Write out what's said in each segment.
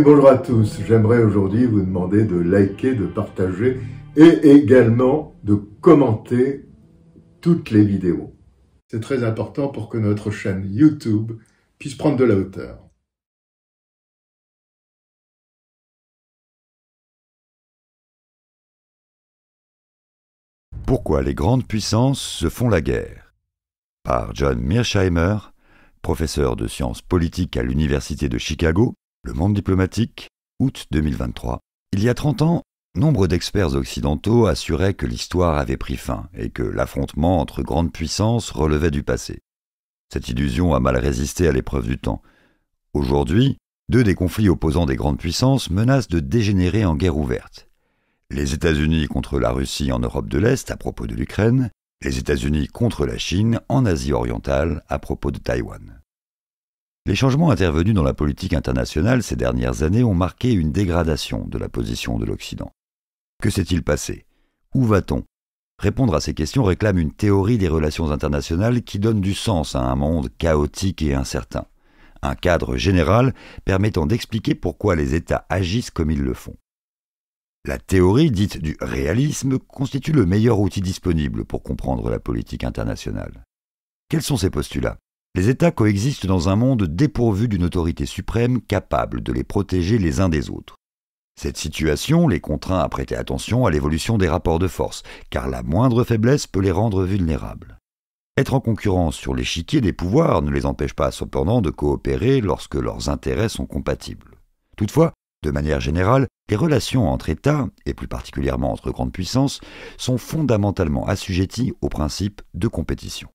bonjour à tous. J'aimerais aujourd'hui vous demander de liker, de partager et également de commenter toutes les vidéos. C'est très important pour que notre chaîne YouTube puisse prendre de la hauteur. Pourquoi les grandes puissances se font la guerre Par John Mearsheimer, professeur de sciences politiques à l'Université de Chicago le monde diplomatique, août 2023. Il y a 30 ans, nombre d'experts occidentaux assuraient que l'histoire avait pris fin et que l'affrontement entre grandes puissances relevait du passé. Cette illusion a mal résisté à l'épreuve du temps. Aujourd'hui, deux des conflits opposant des grandes puissances menacent de dégénérer en guerre ouverte. Les États-Unis contre la Russie en Europe de l'Est à propos de l'Ukraine, les États-Unis contre la Chine en Asie orientale à propos de Taïwan. Les changements intervenus dans la politique internationale ces dernières années ont marqué une dégradation de la position de l'Occident. Que s'est-il passé Où va-t-on Répondre à ces questions réclame une théorie des relations internationales qui donne du sens à un monde chaotique et incertain, un cadre général permettant d'expliquer pourquoi les États agissent comme ils le font. La théorie dite du réalisme constitue le meilleur outil disponible pour comprendre la politique internationale. Quels sont ces postulats les États coexistent dans un monde dépourvu d'une autorité suprême capable de les protéger les uns des autres. Cette situation les contraint à prêter attention à l'évolution des rapports de force, car la moindre faiblesse peut les rendre vulnérables. Être en concurrence sur l'échiquier des pouvoirs ne les empêche pas cependant de coopérer lorsque leurs intérêts sont compatibles. Toutefois, de manière générale, les relations entre États, et plus particulièrement entre grandes puissances, sont fondamentalement assujetties au principe de compétition.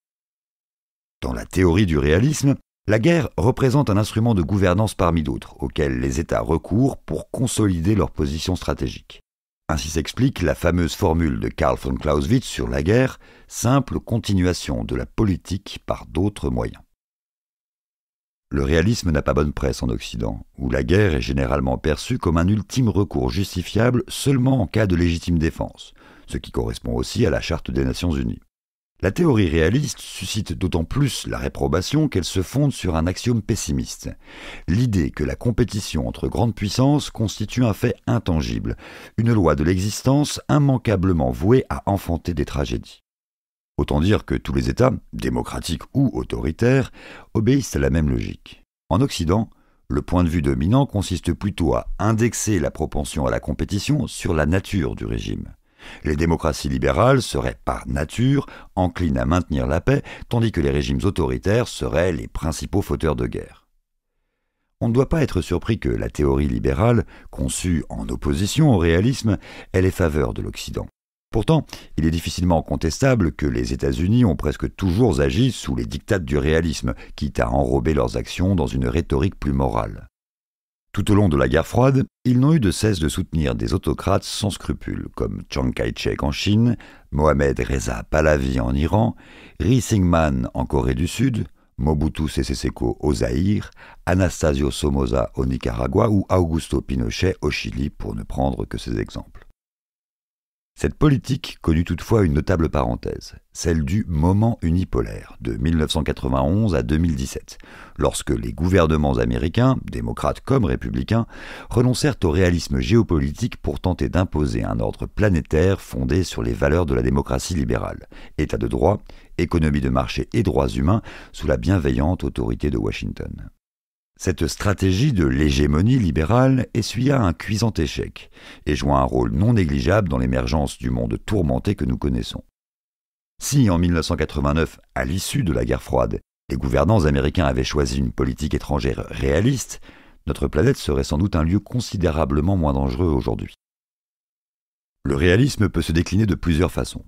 Dans la théorie du réalisme, la guerre représente un instrument de gouvernance parmi d'autres, auquel les États recourent pour consolider leur position stratégique. Ainsi s'explique la fameuse formule de Karl von Clausewitz sur la guerre, simple continuation de la politique par d'autres moyens. Le réalisme n'a pas bonne presse en Occident, où la guerre est généralement perçue comme un ultime recours justifiable seulement en cas de légitime défense, ce qui correspond aussi à la Charte des Nations Unies. La théorie réaliste suscite d'autant plus la réprobation qu'elle se fonde sur un axiome pessimiste, l'idée que la compétition entre grandes puissances constitue un fait intangible, une loi de l'existence immanquablement vouée à enfanter des tragédies. Autant dire que tous les États, démocratiques ou autoritaires, obéissent à la même logique. En Occident, le point de vue dominant consiste plutôt à indexer la propension à la compétition sur la nature du régime. Les démocraties libérales seraient par nature enclines à maintenir la paix, tandis que les régimes autoritaires seraient les principaux fauteurs de guerre. On ne doit pas être surpris que la théorie libérale, conçue en opposition au réalisme, ait les faveurs de l'Occident. Pourtant, il est difficilement contestable que les États-Unis ont presque toujours agi sous les dictates du réalisme, quitte à enrober leurs actions dans une rhétorique plus morale. Tout au long de la guerre froide, ils n'ont eu de cesse de soutenir des autocrates sans scrupules, comme Chiang Kai-shek en Chine, Mohamed Reza Pahlavi en Iran, Ri Singman en Corée du Sud, Mobutu Sese Seko au Zaïre, Anastasio Somoza au Nicaragua ou Augusto Pinochet au Chili, pour ne prendre que ces exemples. Cette politique connut toutefois une notable parenthèse, celle du moment unipolaire de 1991 à 2017, lorsque les gouvernements américains, démocrates comme républicains, renoncèrent au réalisme géopolitique pour tenter d'imposer un ordre planétaire fondé sur les valeurs de la démocratie libérale, état de droit, économie de marché et droits humains sous la bienveillante autorité de Washington. Cette stratégie de l'hégémonie libérale essuya un cuisant échec et joua un rôle non négligeable dans l'émergence du monde tourmenté que nous connaissons. Si en 1989, à l'issue de la guerre froide, les gouvernants américains avaient choisi une politique étrangère réaliste, notre planète serait sans doute un lieu considérablement moins dangereux aujourd'hui. Le réalisme peut se décliner de plusieurs façons.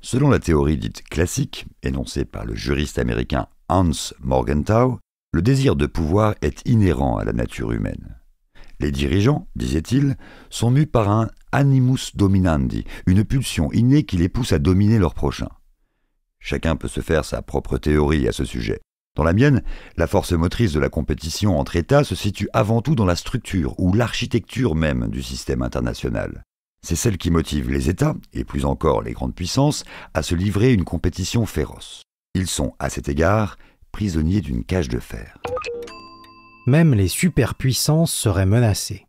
Selon la théorie dite classique, énoncée par le juriste américain Hans Morgenthau, le désir de pouvoir est inhérent à la nature humaine. Les dirigeants, disait-il, sont mus par un animus dominandi, une pulsion innée qui les pousse à dominer leur prochain. Chacun peut se faire sa propre théorie à ce sujet. Dans la mienne, la force motrice de la compétition entre États se situe avant tout dans la structure ou l'architecture même du système international. C'est celle qui motive les États, et plus encore les grandes puissances, à se livrer une compétition féroce. Ils sont, à cet égard, prisonnier d'une cage de fer. Même les superpuissances seraient menacées.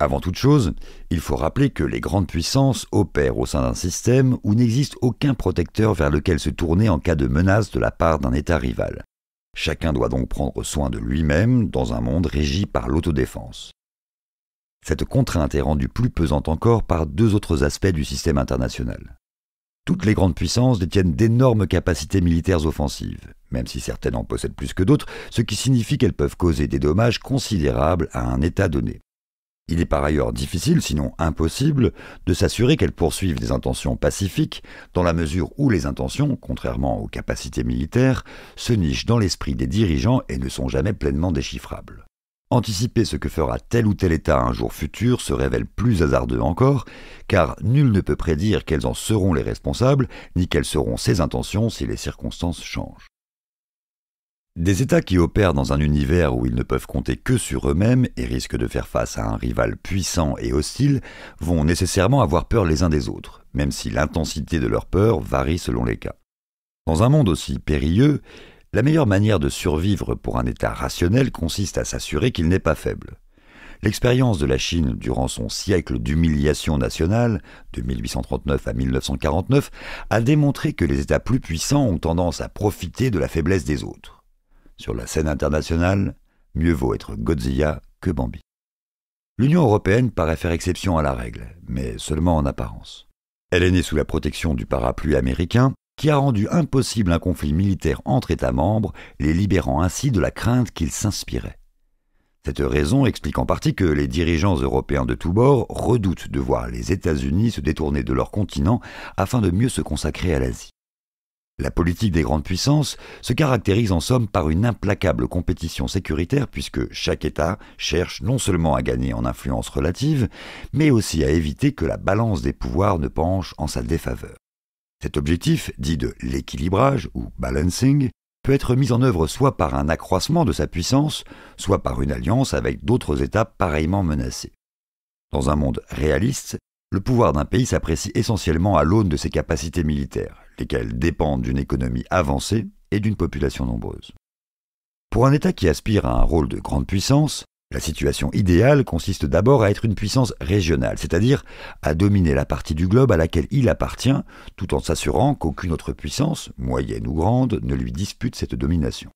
Avant toute chose, il faut rappeler que les grandes puissances opèrent au sein d'un système où n'existe aucun protecteur vers lequel se tourner en cas de menace de la part d'un État rival. Chacun doit donc prendre soin de lui-même dans un monde régi par l'autodéfense. Cette contrainte est rendue plus pesante encore par deux autres aspects du système international. Toutes les grandes puissances détiennent d'énormes capacités militaires offensives, même si certaines en possèdent plus que d'autres, ce qui signifie qu'elles peuvent causer des dommages considérables à un État donné. Il est par ailleurs difficile, sinon impossible, de s'assurer qu'elles poursuivent des intentions pacifiques, dans la mesure où les intentions, contrairement aux capacités militaires, se nichent dans l'esprit des dirigeants et ne sont jamais pleinement déchiffrables. Anticiper ce que fera tel ou tel État un jour futur se révèle plus hasardeux encore, car nul ne peut prédire quels en seront les responsables, ni quelles seront ses intentions si les circonstances changent. Des États qui opèrent dans un univers où ils ne peuvent compter que sur eux-mêmes et risquent de faire face à un rival puissant et hostile vont nécessairement avoir peur les uns des autres, même si l'intensité de leur peur varie selon les cas. Dans un monde aussi périlleux, la meilleure manière de survivre pour un État rationnel consiste à s'assurer qu'il n'est pas faible. L'expérience de la Chine durant son siècle d'humiliation nationale, de 1839 à 1949, a démontré que les États plus puissants ont tendance à profiter de la faiblesse des autres. Sur la scène internationale, mieux vaut être Godzilla que Bambi. L'Union européenne paraît faire exception à la règle, mais seulement en apparence. Elle est née sous la protection du parapluie américain, qui a rendu impossible un conflit militaire entre États membres, les libérant ainsi de la crainte qu'ils s'inspiraient. Cette raison explique en partie que les dirigeants européens de tous bords redoutent de voir les États-Unis se détourner de leur continent afin de mieux se consacrer à l'Asie. La politique des grandes puissances se caractérise en somme par une implacable compétition sécuritaire puisque chaque État cherche non seulement à gagner en influence relative, mais aussi à éviter que la balance des pouvoirs ne penche en sa défaveur. Cet objectif, dit de l'équilibrage ou balancing, peut être mis en œuvre soit par un accroissement de sa puissance, soit par une alliance avec d'autres États pareillement menacés. Dans un monde réaliste, le pouvoir d'un pays s'apprécie essentiellement à l'aune de ses capacités militaires, lesquelles dépendent d'une économie avancée et d'une population nombreuse. Pour un État qui aspire à un rôle de grande puissance, la situation idéale consiste d'abord à être une puissance régionale, c'est-à-dire à dominer la partie du globe à laquelle il appartient, tout en s'assurant qu'aucune autre puissance, moyenne ou grande, ne lui dispute cette domination.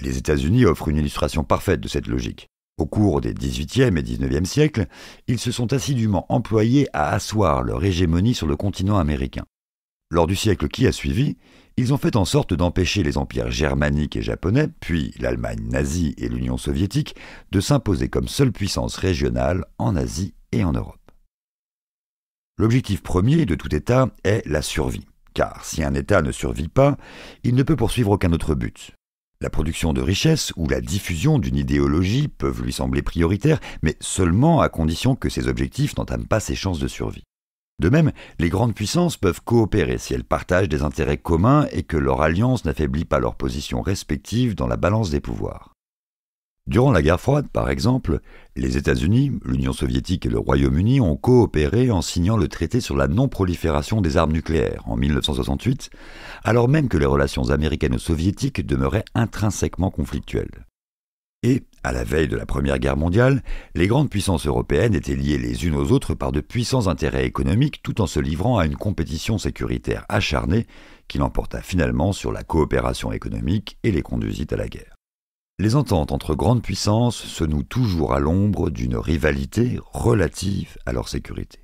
Les États-Unis offrent une illustration parfaite de cette logique. Au cours des 18e et 19e siècles, ils se sont assidûment employés à asseoir leur hégémonie sur le continent américain. Lors du siècle qui a suivi, ils ont fait en sorte d'empêcher les empires germaniques et japonais, puis l'Allemagne nazie et l'Union soviétique, de s'imposer comme seule puissance régionale en Asie et en Europe. L'objectif premier de tout État est la survie, car si un État ne survit pas, il ne peut poursuivre aucun autre but. La production de richesses ou la diffusion d'une idéologie peuvent lui sembler prioritaires, mais seulement à condition que ces objectifs n'entament pas ses chances de survie. De même, les grandes puissances peuvent coopérer si elles partagent des intérêts communs et que leur alliance n'affaiblit pas leurs positions respectives dans la balance des pouvoirs. Durant la guerre froide, par exemple, les États-Unis, l'Union soviétique et le Royaume-Uni ont coopéré en signant le traité sur la non-prolifération des armes nucléaires en 1968, alors même que les relations américano-soviétiques demeuraient intrinsèquement conflictuelles. Et à la veille de la Première Guerre mondiale, les grandes puissances européennes étaient liées les unes aux autres par de puissants intérêts économiques tout en se livrant à une compétition sécuritaire acharnée qui l'emporta finalement sur la coopération économique et les conduisit à la guerre. Les ententes entre grandes puissances se nouent toujours à l'ombre d'une rivalité relative à leur sécurité.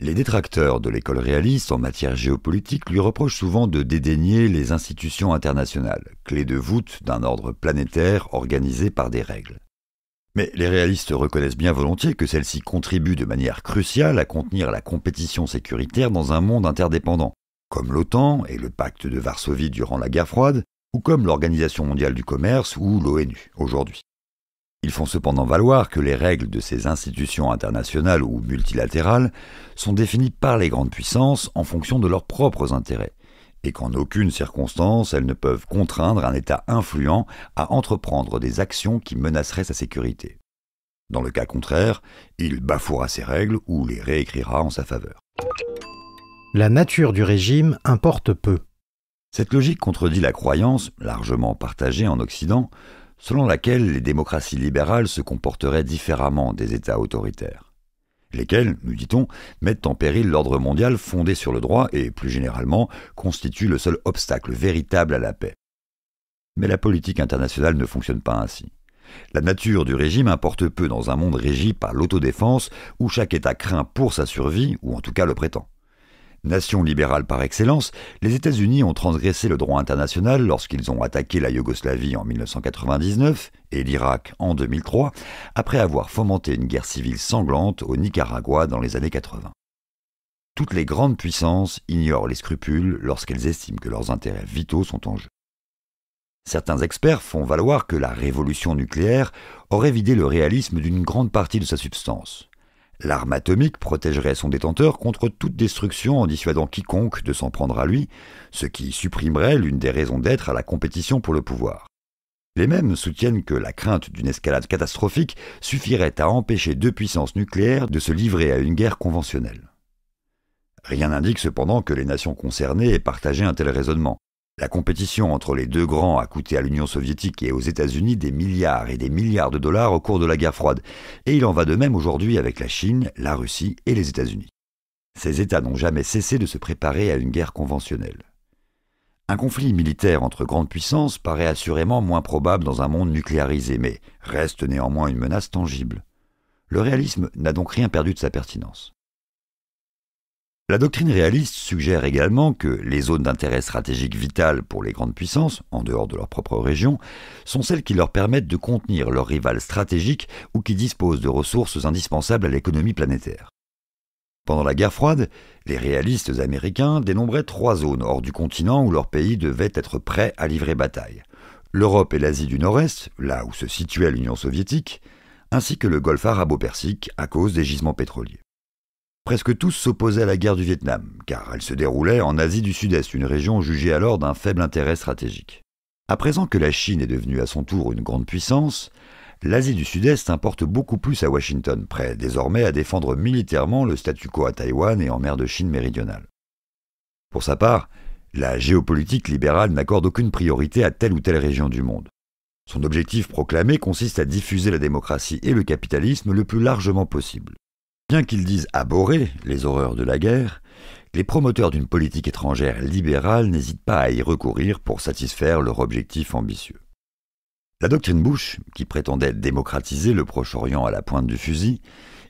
Les détracteurs de l'école réaliste en matière géopolitique lui reprochent souvent de dédaigner les institutions internationales, clé de voûte d'un ordre planétaire organisé par des règles. Mais les réalistes reconnaissent bien volontiers que celles-ci contribuent de manière cruciale à contenir la compétition sécuritaire dans un monde interdépendant, comme l'OTAN et le pacte de Varsovie durant la guerre froide, ou comme l'Organisation mondiale du commerce ou l'ONU aujourd'hui. Ils font cependant valoir que les règles de ces institutions internationales ou multilatérales sont définies par les grandes puissances en fonction de leurs propres intérêts, et qu'en aucune circonstance elles ne peuvent contraindre un État influent à entreprendre des actions qui menaceraient sa sécurité. Dans le cas contraire, il bafouera ces règles ou les réécrira en sa faveur. La nature du régime importe peu. Cette logique contredit la croyance, largement partagée en Occident, selon laquelle les démocraties libérales se comporteraient différemment des États autoritaires, lesquels, nous dit-on, mettent en péril l'ordre mondial fondé sur le droit et, plus généralement, constituent le seul obstacle véritable à la paix. Mais la politique internationale ne fonctionne pas ainsi. La nature du régime importe peu dans un monde régi par l'autodéfense où chaque État craint pour sa survie, ou en tout cas le prétend. Nation libérale par excellence, les États-Unis ont transgressé le droit international lorsqu'ils ont attaqué la Yougoslavie en 1999 et l'Irak en 2003, après avoir fomenté une guerre civile sanglante au Nicaragua dans les années 80. Toutes les grandes puissances ignorent les scrupules lorsqu'elles estiment que leurs intérêts vitaux sont en jeu. Certains experts font valoir que la révolution nucléaire aurait vidé le réalisme d'une grande partie de sa substance, L'arme atomique protégerait son détenteur contre toute destruction en dissuadant quiconque de s'en prendre à lui, ce qui supprimerait l'une des raisons d'être à la compétition pour le pouvoir. Les mêmes soutiennent que la crainte d'une escalade catastrophique suffirait à empêcher deux puissances nucléaires de se livrer à une guerre conventionnelle. Rien n'indique cependant que les nations concernées aient partagé un tel raisonnement. La compétition entre les deux grands a coûté à l'Union soviétique et aux États-Unis des milliards et des milliards de dollars au cours de la guerre froide, et il en va de même aujourd'hui avec la Chine, la Russie et les États-Unis. Ces États n'ont jamais cessé de se préparer à une guerre conventionnelle. Un conflit militaire entre grandes puissances paraît assurément moins probable dans un monde nucléarisé, mais reste néanmoins une menace tangible. Le réalisme n'a donc rien perdu de sa pertinence. La doctrine réaliste suggère également que les zones d'intérêt stratégique vital pour les grandes puissances, en dehors de leur propre région, sont celles qui leur permettent de contenir leurs rivales stratégiques ou qui disposent de ressources indispensables à l'économie planétaire. Pendant la guerre froide, les réalistes américains dénombraient trois zones hors du continent où leur pays devait être prêt à livrer bataille. L'Europe et l'Asie du Nord-Est, là où se situait l'Union soviétique, ainsi que le golfe arabo-persique à cause des gisements pétroliers. Presque tous s'opposaient à la guerre du Vietnam, car elle se déroulait en Asie du Sud-Est, une région jugée alors d'un faible intérêt stratégique. À présent que la Chine est devenue à son tour une grande puissance, l'Asie du Sud-Est importe beaucoup plus à Washington, prêt désormais à défendre militairement le statu quo à Taïwan et en mer de Chine méridionale. Pour sa part, la géopolitique libérale n'accorde aucune priorité à telle ou telle région du monde. Son objectif proclamé consiste à diffuser la démocratie et le capitalisme le plus largement possible. Bien qu'ils disent abhorrer les horreurs de la guerre, les promoteurs d'une politique étrangère libérale n'hésitent pas à y recourir pour satisfaire leur objectif ambitieux. La doctrine Bush, qui prétendait démocratiser le Proche-Orient à la pointe du fusil,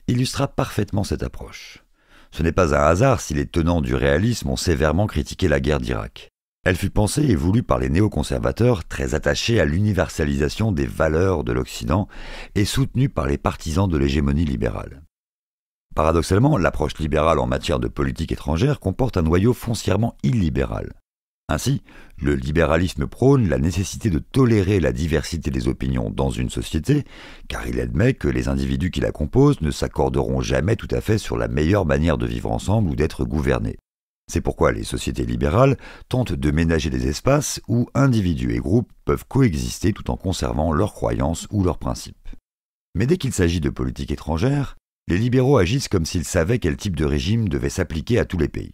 illustra parfaitement cette approche. Ce n'est pas un hasard si les tenants du réalisme ont sévèrement critiqué la guerre d'Irak. Elle fut pensée et voulue par les néoconservateurs très attachés à l'universalisation des valeurs de l'Occident et soutenue par les partisans de l'hégémonie libérale. Paradoxalement, l'approche libérale en matière de politique étrangère comporte un noyau foncièrement illibéral. Ainsi, le libéralisme prône la nécessité de tolérer la diversité des opinions dans une société, car il admet que les individus qui la composent ne s'accorderont jamais tout à fait sur la meilleure manière de vivre ensemble ou d'être gouvernés. C'est pourquoi les sociétés libérales tentent de ménager des espaces où individus et groupes peuvent coexister tout en conservant leurs croyances ou leurs principes. Mais dès qu'il s'agit de politique étrangère, les libéraux agissent comme s'ils savaient quel type de régime devait s'appliquer à tous les pays.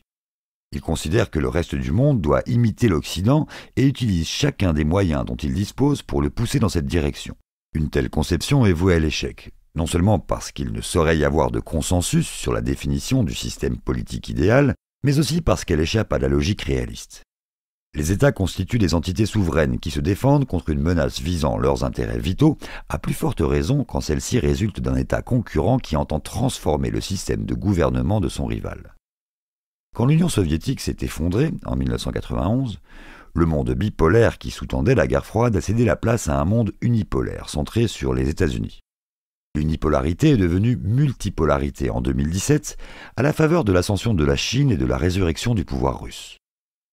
Ils considèrent que le reste du monde doit imiter l'Occident et utilisent chacun des moyens dont ils disposent pour le pousser dans cette direction. Une telle conception est vouée à l'échec, non seulement parce qu'il ne saurait y avoir de consensus sur la définition du système politique idéal, mais aussi parce qu'elle échappe à la logique réaliste. Les États constituent des entités souveraines qui se défendent contre une menace visant leurs intérêts vitaux, à plus forte raison quand celle-ci résulte d'un État concurrent qui entend transformer le système de gouvernement de son rival. Quand l'Union soviétique s'est effondrée en 1991, le monde bipolaire qui sous-tendait la guerre froide a cédé la place à un monde unipolaire centré sur les États-Unis. L'unipolarité est devenue multipolarité en 2017 à la faveur de l'ascension de la Chine et de la résurrection du pouvoir russe.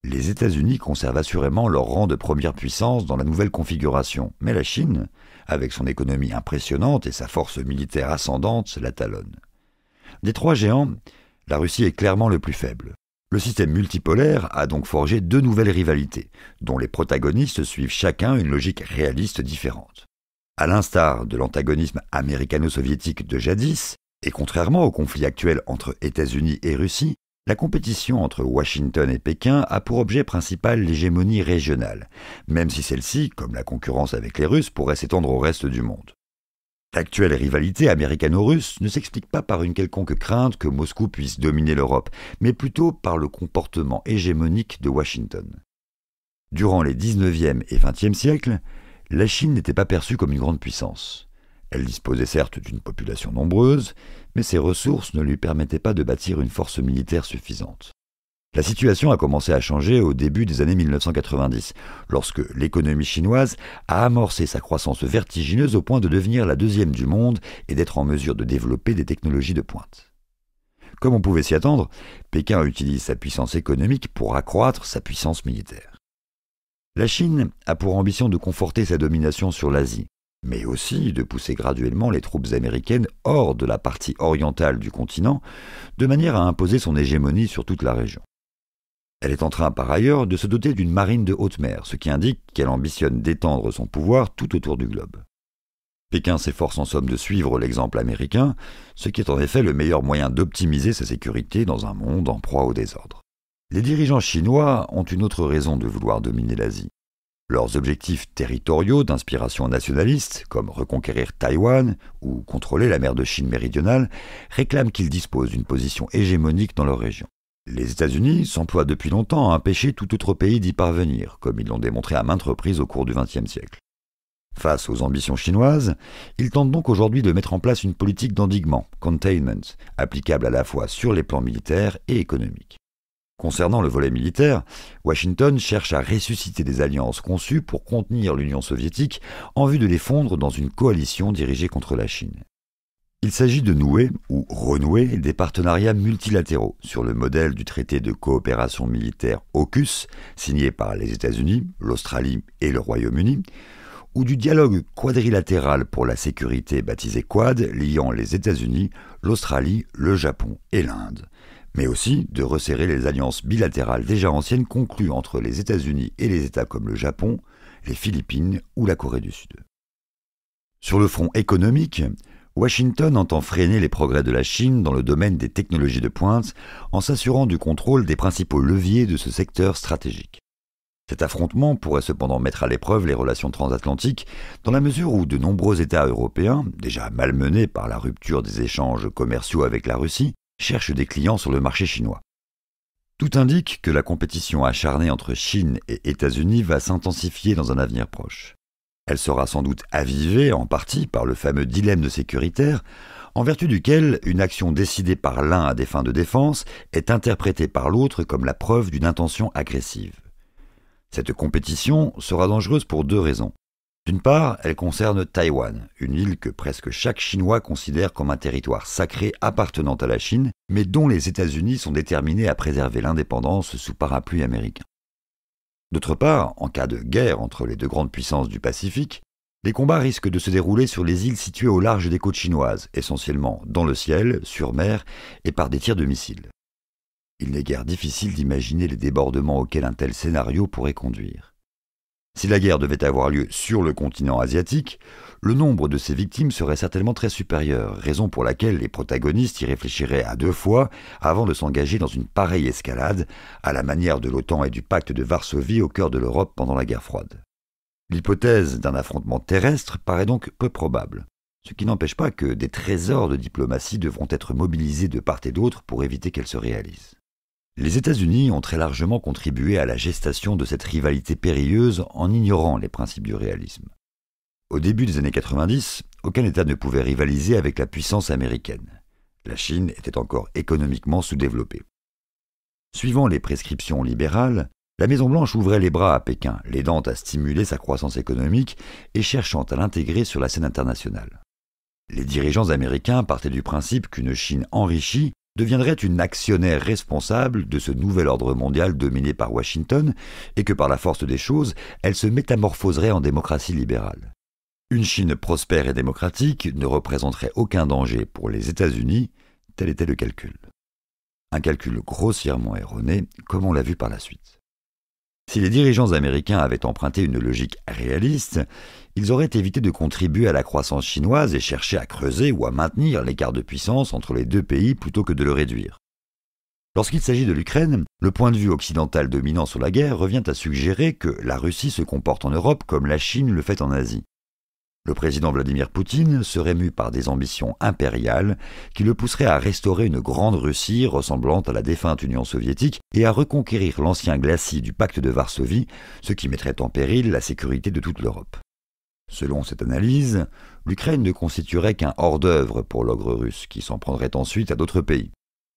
Les États-Unis conservent assurément leur rang de première puissance dans la nouvelle configuration, mais la Chine, avec son économie impressionnante et sa force militaire ascendante, la talonne. Des trois géants, la Russie est clairement le plus faible. Le système multipolaire a donc forgé deux nouvelles rivalités, dont les protagonistes suivent chacun une logique réaliste différente. À l'instar de l'antagonisme américano-soviétique de jadis, et contrairement au conflit actuel entre États-Unis et Russie, la compétition entre Washington et Pékin a pour objet principal l'hégémonie régionale, même si celle-ci, comme la concurrence avec les Russes, pourrait s'étendre au reste du monde. L'actuelle rivalité américano-russe ne s'explique pas par une quelconque crainte que Moscou puisse dominer l'Europe, mais plutôt par le comportement hégémonique de Washington. Durant les 19e et 20e siècles, la Chine n'était pas perçue comme une grande puissance. Elle disposait certes d'une population nombreuse, mais ses ressources ne lui permettaient pas de bâtir une force militaire suffisante. La situation a commencé à changer au début des années 1990, lorsque l'économie chinoise a amorcé sa croissance vertigineuse au point de devenir la deuxième du monde et d'être en mesure de développer des technologies de pointe. Comme on pouvait s'y attendre, Pékin utilise sa puissance économique pour accroître sa puissance militaire. La Chine a pour ambition de conforter sa domination sur l'Asie, mais aussi de pousser graduellement les troupes américaines hors de la partie orientale du continent, de manière à imposer son hégémonie sur toute la région. Elle est en train par ailleurs de se doter d'une marine de haute mer, ce qui indique qu'elle ambitionne d'étendre son pouvoir tout autour du globe. Pékin s'efforce en somme de suivre l'exemple américain, ce qui est en effet le meilleur moyen d'optimiser sa sécurité dans un monde en proie au désordre. Les dirigeants chinois ont une autre raison de vouloir dominer l'Asie. Leurs objectifs territoriaux d'inspiration nationaliste, comme reconquérir Taïwan ou contrôler la mer de Chine méridionale, réclament qu'ils disposent d'une position hégémonique dans leur région. Les États-Unis s'emploient depuis longtemps à empêcher tout autre pays d'y parvenir, comme ils l'ont démontré à maintes reprises au cours du XXe siècle. Face aux ambitions chinoises, ils tentent donc aujourd'hui de mettre en place une politique d'endiguement, containment, applicable à la fois sur les plans militaires et économiques. Concernant le volet militaire, Washington cherche à ressusciter des alliances conçues pour contenir l'Union soviétique en vue de les fondre dans une coalition dirigée contre la Chine. Il s'agit de nouer ou renouer des partenariats multilatéraux sur le modèle du traité de coopération militaire AUKUS, signé par les États-Unis, l'Australie et le Royaume-Uni, ou du dialogue quadrilatéral pour la sécurité baptisé Quad, liant les États-Unis, l'Australie, le Japon et l'Inde mais aussi de resserrer les alliances bilatérales déjà anciennes conclues entre les États-Unis et les États comme le Japon, les Philippines ou la Corée du Sud. Sur le front économique, Washington entend freiner les progrès de la Chine dans le domaine des technologies de pointe en s'assurant du contrôle des principaux leviers de ce secteur stratégique. Cet affrontement pourrait cependant mettre à l'épreuve les relations transatlantiques dans la mesure où de nombreux États européens, déjà malmenés par la rupture des échanges commerciaux avec la Russie, cherche des clients sur le marché chinois. Tout indique que la compétition acharnée entre Chine et États-Unis va s'intensifier dans un avenir proche. Elle sera sans doute avivée en partie par le fameux dilemme de sécuritaire, en vertu duquel une action décidée par l'un à des fins de défense est interprétée par l'autre comme la preuve d'une intention agressive. Cette compétition sera dangereuse pour deux raisons. D'une part, elle concerne Taïwan, une île que presque chaque Chinois considère comme un territoire sacré appartenant à la Chine, mais dont les États-Unis sont déterminés à préserver l'indépendance sous parapluie américain. D'autre part, en cas de guerre entre les deux grandes puissances du Pacifique, les combats risquent de se dérouler sur les îles situées au large des côtes chinoises, essentiellement dans le ciel, sur mer et par des tirs de missiles. Il n'est guère difficile d'imaginer les débordements auxquels un tel scénario pourrait conduire. Si la guerre devait avoir lieu sur le continent asiatique, le nombre de ses victimes serait certainement très supérieur, raison pour laquelle les protagonistes y réfléchiraient à deux fois avant de s'engager dans une pareille escalade, à la manière de l'OTAN et du pacte de Varsovie au cœur de l'Europe pendant la guerre froide. L'hypothèse d'un affrontement terrestre paraît donc peu probable, ce qui n'empêche pas que des trésors de diplomatie devront être mobilisés de part et d'autre pour éviter qu'elle se réalise. Les États-Unis ont très largement contribué à la gestation de cette rivalité périlleuse en ignorant les principes du réalisme. Au début des années 90, aucun État ne pouvait rivaliser avec la puissance américaine. La Chine était encore économiquement sous-développée. Suivant les prescriptions libérales, la Maison-Blanche ouvrait les bras à Pékin, l'aidant à stimuler sa croissance économique et cherchant à l'intégrer sur la scène internationale. Les dirigeants américains partaient du principe qu'une Chine enrichie deviendrait une actionnaire responsable de ce nouvel ordre mondial dominé par Washington et que par la force des choses, elle se métamorphoserait en démocratie libérale. Une Chine prospère et démocratique ne représenterait aucun danger pour les États-Unis, tel était le calcul. Un calcul grossièrement erroné, comme on l'a vu par la suite. Si les dirigeants américains avaient emprunté une logique réaliste, ils auraient évité de contribuer à la croissance chinoise et cherché à creuser ou à maintenir l'écart de puissance entre les deux pays plutôt que de le réduire. Lorsqu'il s'agit de l'Ukraine, le point de vue occidental dominant sur la guerre revient à suggérer que la Russie se comporte en Europe comme la Chine le fait en Asie. Le président Vladimir Poutine serait mu par des ambitions impériales qui le pousseraient à restaurer une grande Russie ressemblant à la défunte Union soviétique et à reconquérir l'ancien glacis du pacte de Varsovie, ce qui mettrait en péril la sécurité de toute l'Europe. Selon cette analyse, l'Ukraine ne constituerait qu'un hors-d'œuvre pour l'ogre russe qui s'en prendrait ensuite à d'autres pays.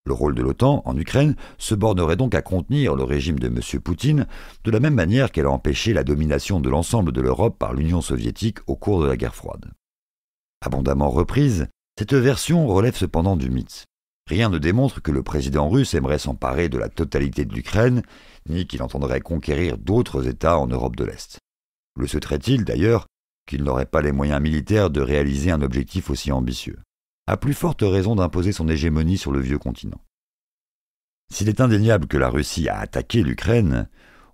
Le rôle de l'OTAN en Ukraine se bornerait donc à contenir le régime de M. Poutine, de la même manière qu'elle a empêché la domination de l'ensemble de l'Europe par l'Union soviétique au cours de la guerre froide. Abondamment reprise, cette version relève cependant du mythe. Rien ne démontre que le président russe aimerait s'emparer de la totalité de l'Ukraine, ni qu'il entendrait conquérir d'autres États en Europe de l'Est. Le souhaiterait il d'ailleurs qu'il n'aurait pas les moyens militaires de réaliser un objectif aussi ambitieux a plus forte raison d'imposer son hégémonie sur le vieux continent. S'il est indéniable que la Russie a attaqué l'Ukraine,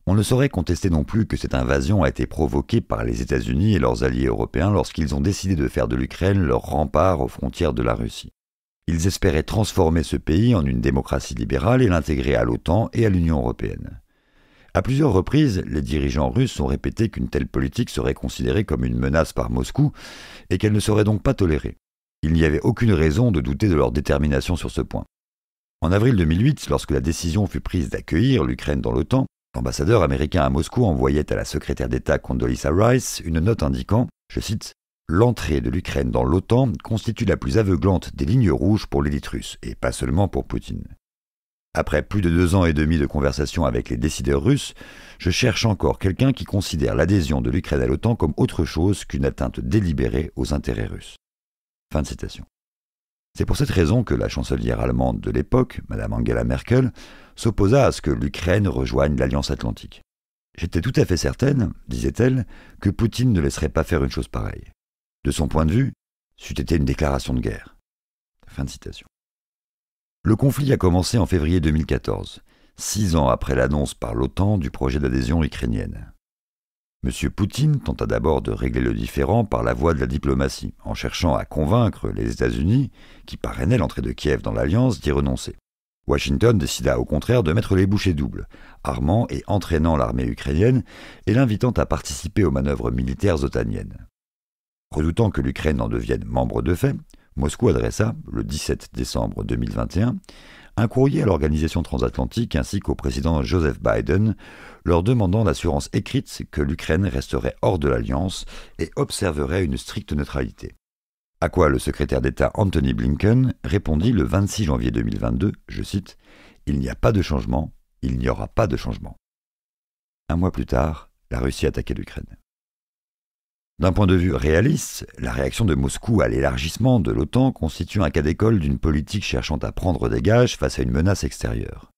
on ne saurait contester non plus que cette invasion a été provoquée par les États-Unis et leurs alliés européens lorsqu'ils ont décidé de faire de l'Ukraine leur rempart aux frontières de la Russie. Ils espéraient transformer ce pays en une démocratie libérale et l'intégrer à l'OTAN et à l'Union européenne. À plusieurs reprises, les dirigeants russes ont répété qu'une telle politique serait considérée comme une menace par Moscou et qu'elle ne serait donc pas tolérée. Il n'y avait aucune raison de douter de leur détermination sur ce point. En avril 2008, lorsque la décision fut prise d'accueillir l'Ukraine dans l'OTAN, l'ambassadeur américain à Moscou envoyait à la secrétaire d'État Condoleezza Rice une note indiquant, je cite, L'entrée de l'Ukraine dans l'OTAN constitue la plus aveuglante des lignes rouges pour l'élite russe, et pas seulement pour Poutine. Après plus de deux ans et demi de conversation avec les décideurs russes, je cherche encore quelqu'un qui considère l'adhésion de l'Ukraine à l'OTAN comme autre chose qu'une atteinte délibérée aux intérêts russes. Fin de citation. C'est pour cette raison que la chancelière allemande de l'époque, Mme Angela Merkel, s'opposa à ce que l'Ukraine rejoigne l'Alliance atlantique. J'étais tout à fait certaine, disait-elle, que Poutine ne laisserait pas faire une chose pareille. De son point de vue, c'eût été une déclaration de guerre. Fin de citation. Le conflit a commencé en février 2014, six ans après l'annonce par l'OTAN du projet d'adhésion ukrainienne. M. Poutine tenta d'abord de régler le différend par la voie de la diplomatie, en cherchant à convaincre les États-Unis, qui parrainaient l'entrée de Kiev dans l'Alliance, d'y renoncer. Washington décida au contraire de mettre les bouchées doubles, armant et entraînant l'armée ukrainienne et l'invitant à participer aux manœuvres militaires otaniennes. Redoutant que l'Ukraine en devienne membre de fait, Moscou adressa, le 17 décembre 2021, un courrier à l'organisation transatlantique ainsi qu'au président Joseph Biden, leur demandant l'assurance écrite que l'Ukraine resterait hors de l'alliance et observerait une stricte neutralité. À quoi le secrétaire d'État Anthony Blinken répondit le 26 janvier 2022, je cite, Il n'y a pas de changement, il n'y aura pas de changement. Un mois plus tard, la Russie attaquait l'Ukraine. D'un point de vue réaliste, la réaction de Moscou à l'élargissement de l'OTAN constitue un cas d'école d'une politique cherchant à prendre des gages face à une menace extérieure.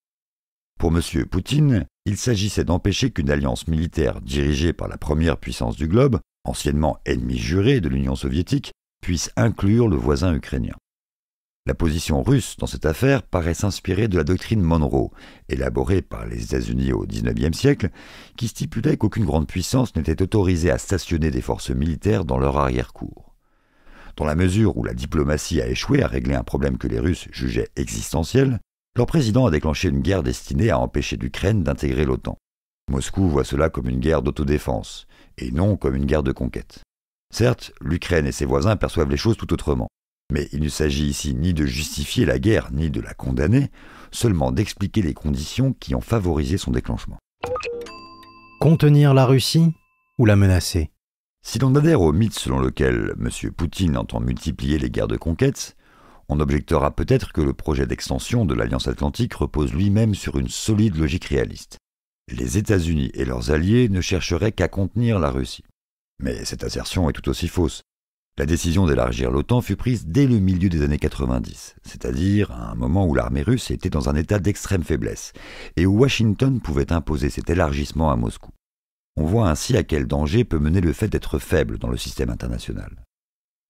Pour M. Poutine, il s'agissait d'empêcher qu'une alliance militaire dirigée par la première puissance du globe, anciennement ennemi juré de l'Union soviétique, puisse inclure le voisin ukrainien. La position russe dans cette affaire paraît s'inspirer de la doctrine Monroe, élaborée par les États-Unis au XIXe siècle, qui stipulait qu'aucune grande puissance n'était autorisée à stationner des forces militaires dans leur arrière-cour. Dans la mesure où la diplomatie a échoué à régler un problème que les Russes jugeaient existentiel, leur président a déclenché une guerre destinée à empêcher l'Ukraine d'intégrer l'OTAN. Moscou voit cela comme une guerre d'autodéfense, et non comme une guerre de conquête. Certes, l'Ukraine et ses voisins perçoivent les choses tout autrement. Mais il ne s'agit ici ni de justifier la guerre, ni de la condamner, seulement d'expliquer les conditions qui ont favorisé son déclenchement. Contenir la Russie ou la menacer Si l'on adhère au mythe selon lequel M. Poutine entend multiplier les guerres de conquête, on objectera peut-être que le projet d'extension de l'Alliance Atlantique repose lui-même sur une solide logique réaliste. Les États-Unis et leurs alliés ne chercheraient qu'à contenir la Russie. Mais cette assertion est tout aussi fausse. La décision d'élargir l'OTAN fut prise dès le milieu des années 90, c'est-à-dire à un moment où l'armée russe était dans un état d'extrême faiblesse et où Washington pouvait imposer cet élargissement à Moscou. On voit ainsi à quel danger peut mener le fait d'être faible dans le système international.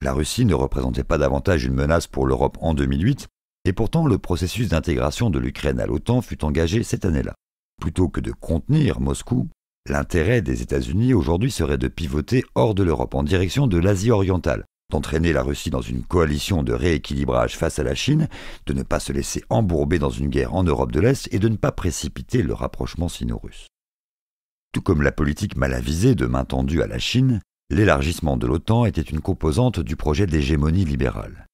La Russie ne représentait pas davantage une menace pour l'Europe en 2008, et pourtant le processus d'intégration de l'Ukraine à l'OTAN fut engagé cette année-là. Plutôt que de contenir Moscou, L'intérêt des États-Unis aujourd'hui serait de pivoter hors de l'Europe en direction de l'Asie orientale, d'entraîner la Russie dans une coalition de rééquilibrage face à la Chine, de ne pas se laisser embourber dans une guerre en Europe de l'Est et de ne pas précipiter le rapprochement sino-russe. Tout comme la politique mal avisée de main tendue à la Chine, l'élargissement de l'OTAN était une composante du projet d'hégémonie libérale.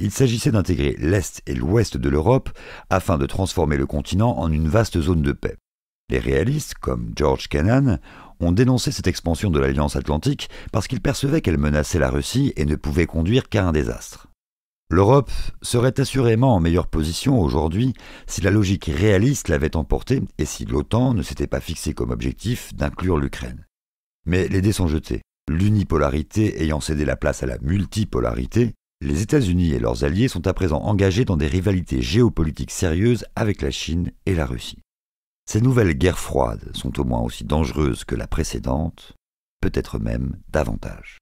Il s'agissait d'intégrer l'Est et l'Ouest de l'Europe afin de transformer le continent en une vaste zone de paix. Les réalistes, comme George Kennan, ont dénoncé cette expansion de l'Alliance atlantique parce qu'ils percevaient qu'elle menaçait la Russie et ne pouvait conduire qu'à un désastre. L'Europe serait assurément en meilleure position aujourd'hui si la logique réaliste l'avait emportée et si l'OTAN ne s'était pas fixé comme objectif d'inclure l'Ukraine. Mais les dés sont jetés. L'unipolarité ayant cédé la place à la multipolarité, les États-Unis et leurs alliés sont à présent engagés dans des rivalités géopolitiques sérieuses avec la Chine et la Russie. Ces nouvelles guerres froides sont au moins aussi dangereuses que la précédente, peut-être même davantage.